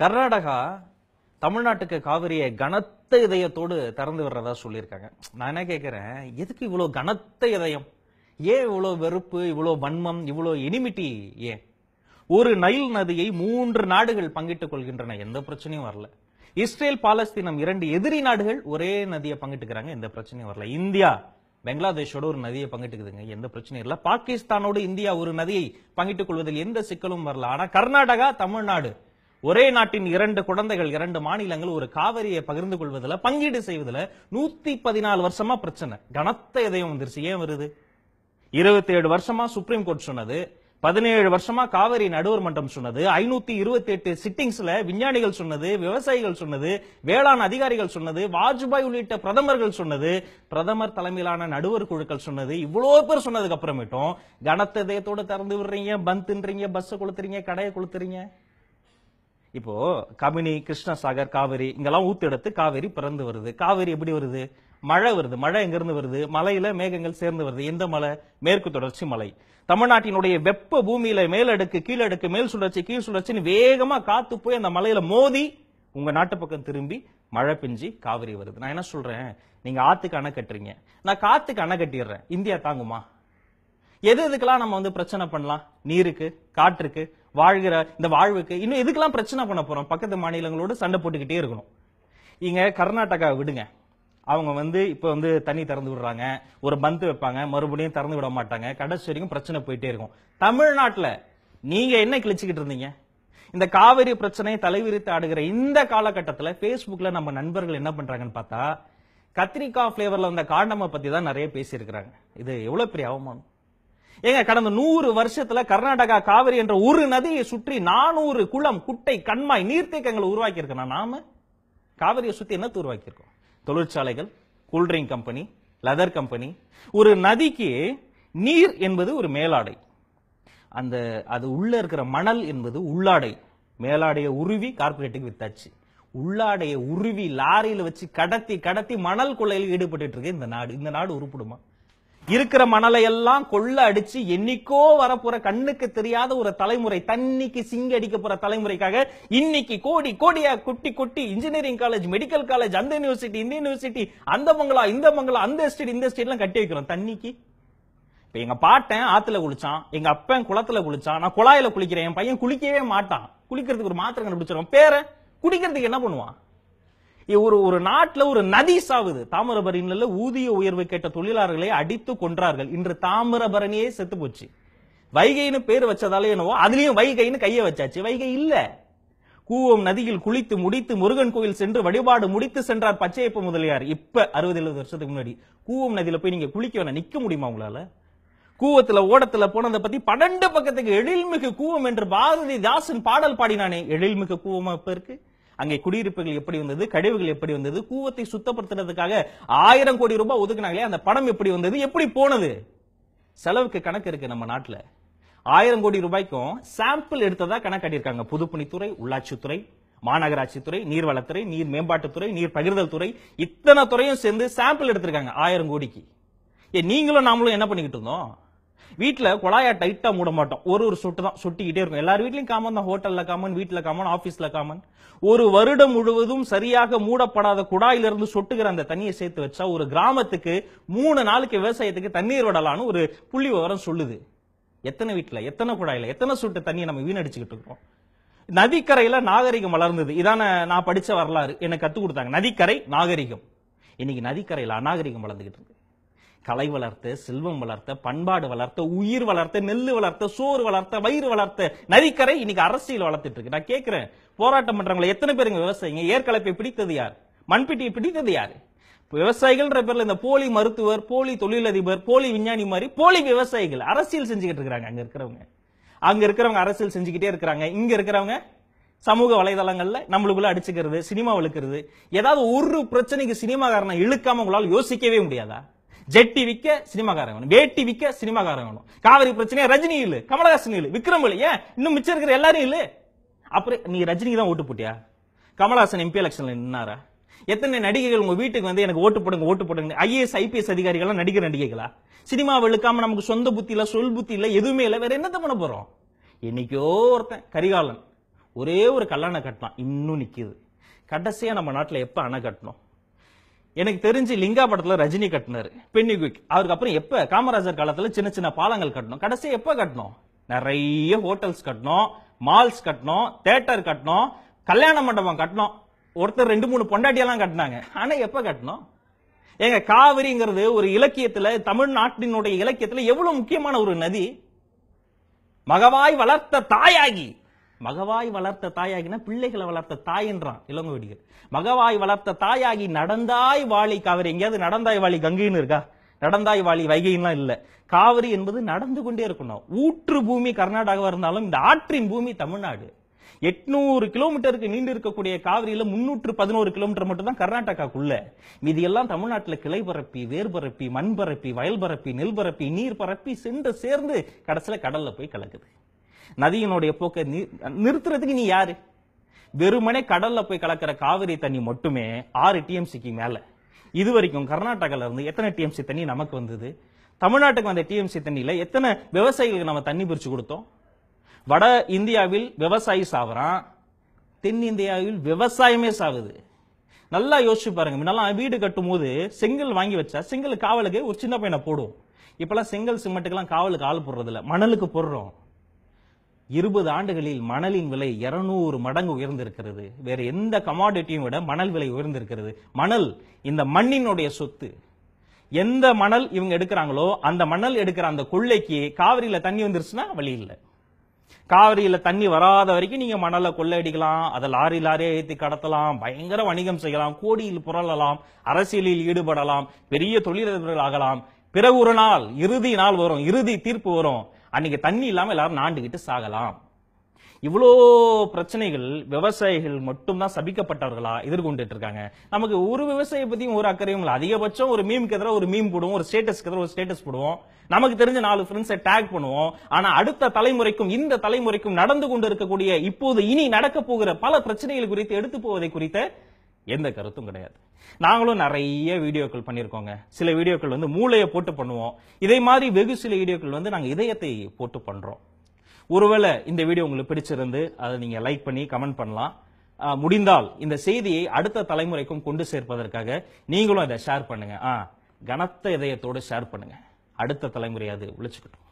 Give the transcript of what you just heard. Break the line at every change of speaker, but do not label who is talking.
கர்நாடகா தமிழ்நாட்டுக்கு காவிரியை கனத்த இதயத்தோடு திறந்து விடுறதா சொல்லியிருக்காங்க நான் என்ன கேட்குறேன் எதுக்கு இவ்வளோ கனத்த இதயம் ஏன் இவ்வளோ வெறுப்பு இவ்வளோ வன்மம் இவ்வளோ எனிமிட்டி ஏன் ஒரு நைல் நதியை மூன்று நாடுகள் பங்கிட்டுக் கொள்கின்றன எந்த பிரச்சனையும் வரல இஸ்ரேல் பாலஸ்தீனம் இரண்டு எதிரி நாடுகள் ஒரே நதியை பங்கிட்டுக்கிறாங்க எந்த பிரச்சனையும் வரல இந்தியா பங்களாதேஷோட ஒரு நதியை பங்கிட்டுக்குதுங்க எந்த பிரச்சனையும் இல்லை பாகிஸ்தானோடு இந்தியா ஒரு நதியை பங்கிட்டுக் கொள்வதில் எந்த சிக்கலும் வரல ஆனால் கர்நாடகா தமிழ்நாடு ஒரே நாட்டின் இரண்டு குழந்தைகள் இரண்டு மாநிலங்கள் ஒரு காவிரியை பகிர்ந்து கொள்வதில் பங்கீடு செய்வதில் நூத்தி பதினாலு வருஷமா பிரச்சனை கனத்த இதயம் வந்துருச்சு ஏன் வருது இருபத்தி ஏழு வருஷமா சுப்ரீம் கோர்ட் சொன்னது பதினேழு வருஷமா காவிரி நடுவர் மன்றம் சொன்னது ஐநூத்தி இருபத்தி எட்டு சிட்டிங்ஸ்ல விஞ்ஞானிகள் சொன்னது விவசாயிகள் சொன்னது வேளாண் அதிகாரிகள் சொன்னது வாஜ்பாய் உள்ளிட்ட பிரதமர்கள் சொன்னது பிரதமர் தலைமையிலான நடுவர் குழுக்கள் சொன்னது இவ்வளவு பேர் சொன்னதுக்கு அப்புறமேட்டும் கனத்த இதயத்தோட திறந்து விடுறீங்க பந்த்ன்றீங்க பஸ் கொளுத்துறீங்க கடையை கொளுத்துறீங்க இப்போ கபினி கிருஷ்ணசாகர் காவிரி இங்கெல்லாம் ஊத்தெடுத்து காவேரி பிறந்து வருது காவேரி எப்படி வருது மழை வருது மழை எங்கிருந்து வருது மலையில மேகங்கள் சேர்ந்து வருது எந்த மலை மேற்கு தொடர்ச்சி மலை தமிழ்நாட்டினுடைய வெப்ப பூமியில மேலடுக்கு கீழடுக்கு மேல் சுழற்சி கீழ் சுழற்சின்னு வேகமா காத்து போய் அந்த மலையில மோதி உங்க நாட்டு பக்கம் திரும்பி மழை பிஞ்சி காவிரி வருது நான் என்ன சொல்றேன் நீங்க ஆத்துக்கு அணை கட்டுறீங்க நான் காத்துக்கு அணை கட்டிடுறேன் இந்தியா தாங்குமா எது எதுக்கெல்லாம் நம்ம வந்து பிரச்சனை பண்ணலாம் நீருக்கு காற்றுக்கு வாழ்கிற இந்த வாழ்வுக்கு இன்னும் எதுக்கெல்லாம் பிரச்சனை பண்ண போறோம் பக்கத்து மாநிலங்களோடு சண்டை போட்டுக்கிட்டே இருக்கணும் இங்க கர்நாடகா விடுங்க அவங்க வந்து இப்போ வந்து தண்ணி திறந்து விடுறாங்க ஒரு பந்து வைப்பாங்க மறுபடியும் திறந்து விட மாட்டாங்க கடைசி வரைக்கும் பிரச்சனை போயிட்டே இருக்கும் தமிழ்நாட்டில் நீங்க என்ன கிழிச்சுக்கிட்டு இருந்தீங்க இந்த காவிரி பிரச்சனையை தலைவிரித்து ஆடுகிற இந்த காலகட்டத்தில் ஃபேஸ்புக்கில் நம்ம நண்பர்கள் என்ன பண்ணுறாங்கன்னு பார்த்தா கத்திரிக்காய் ஃப்ளேவரில் வந்த காண்டமை பற்றி தான் நிறைய பேசியிருக்கிறாங்க இது எவ்வளோ பெரிய அவமானம் ஏங்க கடந்த நூறு வருஷத்துல கர்நாடகா காவிரி என்ற ஒரு நதியை சுற்றி நானூறு குளம் குட்டை கண்மாய் நீர்த்தேக்கங்களை உருவாக்கி இருக்கணும் நாம காவிரியை சுற்றி என்னத்தை உருவாக்கியிருக்கோம் தொழிற்சாலைகள் கூல்ட்ரிங்க் கம்பெனி லெதர் கம்பெனி ஒரு நதிக்கு நீர் என்பது ஒரு மேலாடை அந்த அது உள்ள இருக்கிற மணல் என்பது உள்ளாடை மேலாடையை உருவி கார்பரேட்டுக்கு வித்தாச்சு உள்ளாடையை உருவி லாரியில் வச்சு கடத்தி கடத்தி மணல் கொள்ளையில் ஈடுபட்டு இருக்கு இந்த நாடு இந்த நாடு உருப்பிடுமா இருக்கிற மணலை எல்லாம் கொள்ள அடிச்சு என்னைக்கோ வரப்போற கண்ணுக்கு தெரியாத ஒரு தலைமுறை தண்ணிக்கு சிங்க அடிக்க போற தலைமுறைக்காக இன்னைக்கு கோடி கோடியா குட்டி குட்டி இன்ஜினியரிங் காலேஜ் மெடிக்கல் காலேஜ் அந்த யூனிவர்சிட்டி இந்த யூனிவர்சிட்டி அந்த மங்களா இந்த மங்களா அந்த ஸ்டேட் இந்த ஸ்டேட் எல்லாம் கட்டி வைக்கிறோம் தண்ணிக்கு இப்ப எங்க பாட்டேன் ஆத்துல குளிச்சான் எங்க அப்பன் குளத்துல குளிச்சான் நான் குழாயில குளிக்கிறேன் என் பையன் குளிக்கவே மாட்டான் குளிக்கிறதுக்கு ஒரு மாத்திரை கண்டுபிடிச்சிடும் பேர குடிக்கிறதுக்கு என்ன பண்ணுவான் ஒரு ஒரு நாட்டில் ஒரு நதி சாவுது தாமிரபரணியில் ஊதிய உயர்வு கேட்ட தொழிலாளர்களை அடித்து கொன்றார்கள் இன்று தாமிரபரணியே செத்து போச்சு வைகைன்னு பேர் வச்சதால என்னவோ அதுலயும் வைகைன்னு கையை வச்சாச்சு வைகை இல்ல கூவம் நதியில் குளித்து முடித்து முருகன் கோயில் சென்று வழிபாடு முடித்து சென்றார் பச்சையப்ப முதலியார் இப்ப அறுபது எழுபது வருஷத்துக்கு முன்னாடி கூவம் நதியில போய் நீங்க குளிக்க வேணா நிக்க முடியுமா உங்களால கூவத்துல ஓடத்துல போனதை பத்தி பன்னெண்டு பக்கத்துக்கு எழில்மிகு கூவம் என்று பாரதி தாசன் பாடல் பாடினானே எழில்மிகு கூவமா இப்ப இருக்கு அங்கே குடியிருப்புகள் எப்படி வந்தது கழிவுகள் எப்படி வந்தது கூவத்தை சுத்தப்படுத்துறதுக்காக ஆயிரம் கோடி ரூபாய் ஒதுக்குனாங்களே அந்த பணம் எப்படி வந்தது எப்படி போனது செலவுக்கு கணக்கு இருக்கு நம்ம நாட்டில் ஆயிரம் கோடி ரூபாய்க்கும் சாம்பிள் எடுத்ததா கணக்காட்டியிருக்காங்க புதுப்பணித்துறை உள்ளாட்சித்துறை மாநகராட்சித்துறை நீர்வளத்துறை நீர் மேம்பாட்டுத்துறை நீர் பகிர்தல் துறை இத்தனை துறையும் சேர்ந்து சாம்பிள் எடுத்திருக்காங்க ஆயிரம் கோடிக்கு ஏ நீங்களும் நாமளும் என்ன பண்ணிக்கிட்டு இருந்தோம் வீட்டில் குழாயா டைட்டா மூட மாட்டோம் ஒரு ஒரு சொட்டு தான் சொட்டிக்கிட்டே இருக்கும் எல்லார் வீட்லயும் காமன் தான் ஹோட்டல்ல காமன் வீட்டுல காமன் ஆபீஸ்ல காமன் ஒரு வருடம் முழுவதும் சரியாக மூடப்படாத குழாயிலிருந்து சொட்டுகிற அந்த தண்ணியை சேர்த்து வச்சா ஒரு கிராமத்துக்கு மூணு நாளுக்கு விவசாயத்துக்கு தண்ணீர் விடலாம்னு ஒரு புள்ளி விவரம் சொல்லுது எத்தனை வீட்டுல எத்தனை குழாயில எத்தனை சொட்டு தண்ணியை நம்ம வீணடிச்சுக்கிட்டு இருக்கோம் நதிக்கரையில நாகரிகம் வளர்ந்தது இதான நான் படிச்ச வரலாறு எனக்கு கத்துக் கொடுத்தாங்க நதிக்கரை நாகரிகம் இன்னைக்கு நதிக்கரையில் அநாகரிகம் வளர்ந்துகிட்டு இருக்கு கலை வளர்த்த செல்வம் வளர்த்த பண்பாடு வளர்த்த உயிர் வளர்த்த நெல் வளர்த்த சோறு வளர்த்த வயிறு வளர்த்த நதிக்கரை இன்னைக்கு அரசியல் வளர்த்துட்டு இருக்கு நான் கேட்கிறேன் போராட்டம் பண்றவங்களை எத்தனை பேருங்க விவசாயிங்க ஏற்கலப்பை பிடித்தது யார் மண்பிட்டியை பிடித்தது யார் விவசாயிகள்ன்ற பேர்ல இந்த போலி மருத்துவர் போலி தொழிலதிபர் போலி விஞ்ஞானி மாதிரி போலி விவசாயிகள் அரசியல் செஞ்சுக்கிட்டு இருக்கிறாங்க அங்க இருக்கிறவங்க அங்க இருக்கிறவங்க அரசியல் செஞ்சுக்கிட்டே இருக்கிறாங்க இங்க இருக்கிறவங்க சமூக வலைதளங்கள்ல நம்மளுக்குள்ள அடிச்சுக்கிறது சினிமா இழுக்கிறது ஏதாவது ஒரு பிரச்சனைக்கு சினிமாக்காரனை இழுக்காம உங்களால் யோசிக்கவே முடியாதா ஜெட்டி விக்க சினிமாக்காரன் வேணும் வேட்டி விக்க சினிமாக்காரன் வேணும் காவிரி பிரச்சனை ரஜினி இல்லு கமலஹாசன் இல்லு விக்ரம் இல்லு ஏன் இன்னும் மிச்சம் இருக்கிற எல்லாரும் இல்லு அப்புறம் நீ ரஜினிக்கு தான் ஓட்டு போட்டியா கமலஹாசன் எம்பி எலெக்ஷன்ல நின்னாரா எத்தனை நடிகைகள் உங்க வீட்டுக்கு வந்து எனக்கு ஓட்டு போடுங்க ஓட்டு போடுங்க ஐஏஎஸ் ஐபிஎஸ் அதிகாரிகள்லாம் நடிகர் நடிகைகளா சினிமா வெளுக்காம நமக்கு சொந்த புத்தி இல்ல சொல் புத்தி இல்ல எதுவுமே இல்லை வேற என்னத்த பண்ண போறோம் என்னைக்கோ ஒருத்தன் கரிகாலன் ஒரே ஒரு கல்லாணை கட்டினான் இன்னும் நிற்கிது கடைசியாக நம்ம நாட்டில் எப்போ அணை கட்டணும் எனக்கு தெரிஞ்சு லிங்கா படத்துல ரஜினி கட்டினாரு பென்னிகுவிக் அவருக்கு அப்புறம் எப்ப காமராஜர் காலத்துல சின்ன சின்ன பாலங்கள் கட்டணும் கடைசி எப்ப கட்டணும் நிறைய ஹோட்டல்ஸ் கட்டணும் மால்ஸ் கட்டணும் தேட்டர் கட்டணும் கல்யாண மண்டபம் கட்டணும் ஒருத்தர் ரெண்டு மூணு பொண்டாட்டியெல்லாம் கட்டினாங்க ஆனா எப்ப கட்டணும் ஏங்க காவிரிங்கிறது ஒரு இலக்கியத்துல தமிழ்நாட்டினுடைய இலக்கியத்துல எவ்வளவு முக்கியமான ஒரு நதி மகவாய் வளர்த்த தாயாகி மகவாய் வளர்த்த தாயாகினா பிள்ளைகளை வளர்த்த தாய் என்றான் இளங்கோடிகள் மகவாய் வளர்த்த தாயாகி நடந்தாய் வாழி காவிரி எங்கேயாவது நடந்தாய் வாழி கங்கைன்னு இருக்கா நடந்தாய் வாழி வைகைன்லாம் இல்லை காவிரி என்பது நடந்து கொண்டே இருக்கணும் ஊற்று பூமி கர்நாடகாவாக இருந்தாலும் இந்த ஆற்றின் பூமி தமிழ்நாடு எட்நூறு கிலோமீட்டருக்கு நீண்டு இருக்கக்கூடிய காவிரியில முன்னூற்று பதினோரு கிலோமீட்டர் மட்டும் தான் கர்நாடகாக்குள்ள மீதி எல்லாம் தமிழ்நாட்டில் கிளை பரப்பி வேர்பரப்பி பரப்பி மண் பரப்பி வயல் பரப்பி நெல் பரப்பி நீர் பரப்பி சென்று சேர்ந்து கடைசியில் கடல்ல போய் கலக்குது நதியினுடைய போக்கை நிறுத்துறதுக்கு நீ யாரு வெறுமனே கடல்ல போய் கலக்கிற காவிரி தண்ணி மட்டுமே ஆறு டிஎம்சிக்கு மேல இது வரைக்கும் கர்நாடகால இருந்து எத்தனை டிஎம்சி தண்ணி நமக்கு வந்தது தமிழ்நாட்டுக்கு வந்த டிஎம்சி தண்ணியில எத்தனை விவசாயிகளுக்கு நம்ம தண்ணி பிரிச்சு கொடுத்தோம் வட இந்தியாவில் விவசாயி சாவறான் தென்னிந்தியாவில் விவசாயமே சாகுது நல்லா யோசிச்சு பாருங்க முன்னெல்லாம் வீடு கட்டும் போது செங்கல் வாங்கி வச்சா செங்கல் காவலுக்கு ஒரு சின்ன பையனை போடுவோம் இப்பெல்லாம் செங்கல் சிமெண்ட்டுக்கெல்லாம் காவலுக்கு ஆள் போடுறதில்ல மணலுக்கு போடுறோம் இருபது ஆண்டுகளில் மணலின் விலை இருநூறு மடங்கு உயர்ந்திருக்கிறது வேறு எந்த கமாடிட்டியும் விட மணல் விலை உயர்ந்திருக்கிறது மணல் இந்த மண்ணினுடைய சொத்து எந்த மணல் இவங்க எடுக்கிறாங்களோ அந்த மணல் எடுக்கிற அந்த கொள்ளைக்கு காவிரியில தண்ணி வந்துருச்சுன்னா வழி இல்லை காவிரியில தண்ணி வராத வரைக்கும் நீங்க மணலை கொள்ளையடிக்கலாம் அதை லாரி லாரியை ஏற்றி கடத்தலாம் பயங்கர வணிகம் செய்யலாம் கோடியில் புரளலாம் அரசியலில் ஈடுபடலாம் பெரிய தொழிலதிபர்கள் ஆகலாம் பிறகு ஒரு நாள் இறுதி நாள் வரும் இறுதி தீர்ப்பு வரும் அன்னைக்கு தண்ணி இல்லாமல் எல்லாரும் நாண்டுகிட்டு சாகலாம் இவ்வளோ பிரச்சனைகள் விவசாயிகள் மட்டும்தான் சபிக்கப்பட்டவர்களா எதிர்கொண்டுட்டு இருக்காங்க நமக்கு ஒரு விவசாய பத்தியும் ஒரு அக்கறையும் இல்லை அதிகபட்சம் ஒரு மீமுக்கு எதிராக ஒரு மீம் போடுவோம் ஒரு ஸ்டேட்டஸ்க்கு எதிராக ஒரு ஸ்டேட்டஸ் போடுவோம் நமக்கு தெரிஞ்ச நாலு ஃப்ரெண்ட்ஸை டேக் பண்ணுவோம் ஆனா அடுத்த தலைமுறைக்கும் இந்த தலைமுறைக்கும் நடந்து கொண்டு இருக்கக்கூடிய இப்போது இனி நடக்க போகிற பல பிரச்சனைகள் குறித்து எடுத்து போவதை குறித்த எந்த கருத்தும் கிடையாது நாங்களும் நிறைய வீடியோக்கள் பண்ணியிருக்கோங்க சில வீடியோக்கள் வந்து மூளையை போட்டு பண்ணுவோம் இதே மாதிரி வெகு சில வீடியோக்கள் வந்து நாங்கள் இதயத்தை போட்டு பண்ணுறோம் ஒருவேளை இந்த வீடியோ உங்களுக்கு பிடிச்சிருந்து அதை நீங்கள் லைக் பண்ணி கமெண்ட் பண்ணலாம் முடிந்தால் இந்த செய்தியை அடுத்த தலைமுறைக்கும் கொண்டு சேர்ப்பதற்காக நீங்களும் இதை ஷேர் பண்ணுங்க ஆ கனத்த இதயத்தோடு ஷேர் பண்ணுங்க அடுத்த தலைமுறையாவது ஒழிச்சுக்கிட்டோம்